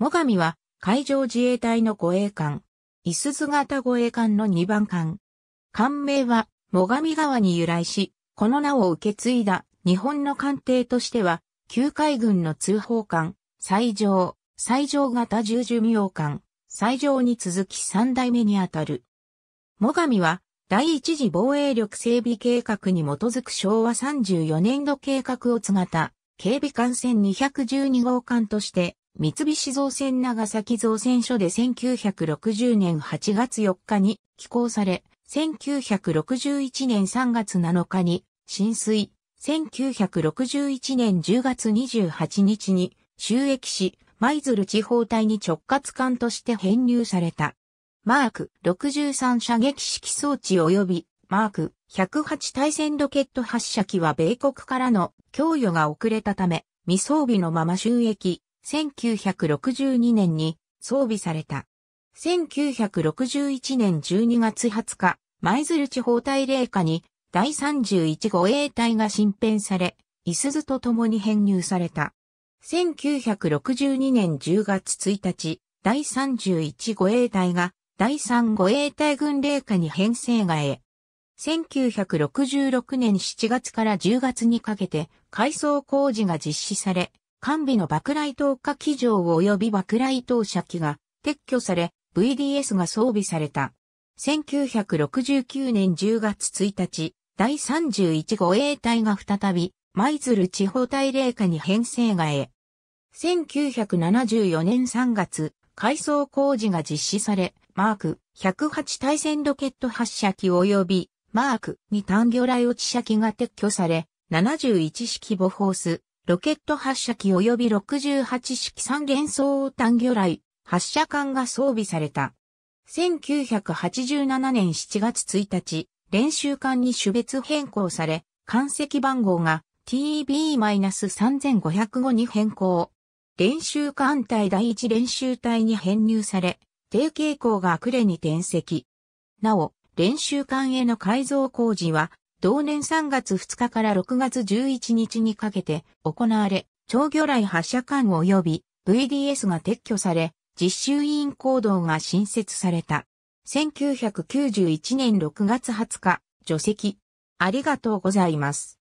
最上は海上自衛隊の護衛艦、いすず型護衛艦の2番艦。艦名は最上川に由来し、この名を受け継いだ日本の艦艇としては、旧海軍の通報艦、最上、最上型重寿名艦、最上に続き三代目にあたる。最上は、第一次防衛力整備計画に基づく昭和34年度計画を継がた、警備艦船212号艦として、三菱造船長崎造船所で1960年8月4日に寄港され、1961年3月7日に浸水、1961年10月28日に収益し、舞鶴地方隊に直轄艦として編入された。マーク63射撃式装置及びマーク108対戦ロケット発射機は米国からの供与が遅れたため、未装備のまま収益、1962年に装備された。1961年12月20日、舞鶴地方大霊下に第31護衛隊が新編され、伊鈴と共に編入された。1962年10月1日、第31護衛隊が第3護衛隊軍霊下に編成がえ、1966年7月から10月にかけて改装工事が実施され、完備の爆雷投下機場及び爆雷投射機が撤去され、VDS が装備された。1969年10月1日、第31護衛隊が再び、舞鶴地方大霊下に編成がへ。1974年3月、改装工事が実施され、マーク108対戦ロケット発射機及び、マーク2単魚雷落ち射機が撤去され、71式ボホース、ロケット発射機及び68式三連装単魚雷発射管が装備された。1987年7月1日、練習艦に種別変更され、艦籍番号が TB-3505 に変更。練習艦隊第1練習隊に編入され、低傾向が呉に転籍。なお、練習艦への改造工事は同年3月2日から6月11日にかけて行われ、超魚雷発射管及び VDS が撤去され、実習委員行動が新設された。1991年6月20日、除籍。ありがとうございます。